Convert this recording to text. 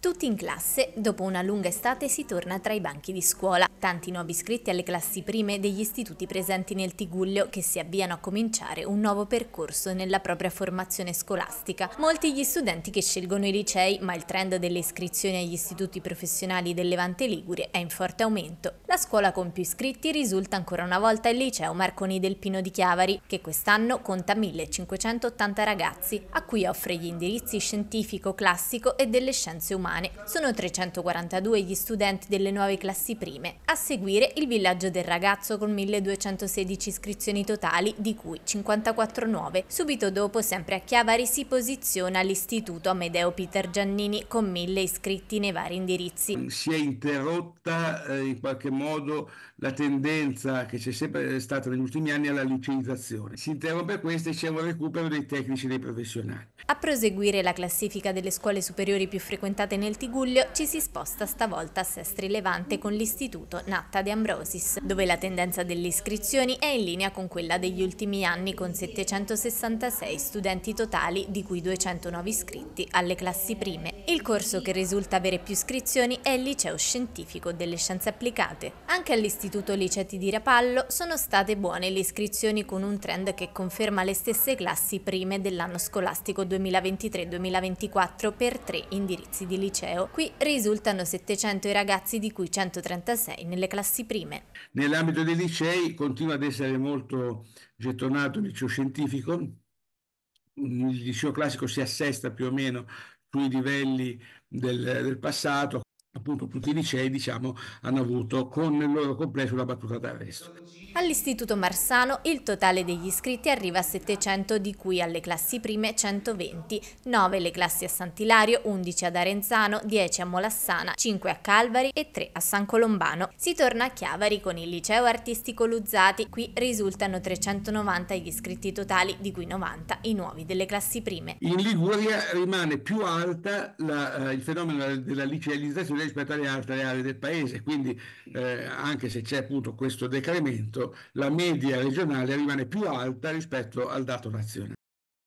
Tutti in classe, dopo una lunga estate si torna tra i banchi di scuola. Tanti nuovi iscritti alle classi prime degli istituti presenti nel Tiguglio che si avviano a cominciare un nuovo percorso nella propria formazione scolastica. Molti gli studenti che scelgono i licei, ma il trend delle iscrizioni agli istituti professionali del Levante Ligure è in forte aumento. La scuola con più iscritti risulta ancora una volta il liceo Marconi del Pino di Chiavari, che quest'anno conta 1580 ragazzi, a cui offre gli indirizzi scientifico, classico e delle scienze umane umane. Sono 342 gli studenti delle nuove classi prime. A seguire il villaggio del ragazzo con 1216 iscrizioni totali, di cui 54 nuove. Subito dopo, sempre a Chiavari, si posiziona l'istituto Amedeo Peter Giannini con 1000 iscritti nei vari indirizzi. Si è interrotta eh, in qualche modo la tendenza che c'è sempre stata negli ultimi anni alla liceizzazione. Si interrompe questa e c'è un recupero dei tecnici e dei professionali. A proseguire la classifica delle scuole superiori più frequentate nel Tiguglio ci si sposta stavolta a Sestri Levante con l'istituto Natta De Ambrosis, dove la tendenza delle iscrizioni è in linea con quella degli ultimi anni con 766 studenti totali, di cui 209 iscritti alle classi prime il corso che risulta avere più iscrizioni è il Liceo Scientifico delle Scienze Applicate. Anche all'Istituto Liceti di Rapallo sono state buone le iscrizioni con un trend che conferma le stesse classi prime dell'anno scolastico 2023-2024 per tre indirizzi di liceo. Qui risultano 700 i ragazzi di cui 136 nelle classi prime. Nell'ambito dei licei continua ad essere molto gettonato il liceo scientifico, il liceo classico si assesta più o meno sui livelli del, del passato appunto tutti i licei diciamo, hanno avuto con il loro complesso la battuta d'arresto. All'Istituto Marsano il totale degli iscritti arriva a 700 di cui alle classi prime 120, 9 le classi a Sant'Ilario, 11 ad Arenzano, 10 a Molassana, 5 a Calvari e 3 a San Colombano. Si torna a Chiavari con il liceo artistico Luzzati, qui risultano 390 gli iscritti totali di cui 90 i nuovi delle classi prime. In Liguria rimane più alta la, eh, il fenomeno della licealizzazione disponibile rispetto alle altre aree del paese, quindi eh, anche se c'è appunto questo decremento, la media regionale rimane più alta rispetto al dato nazionale.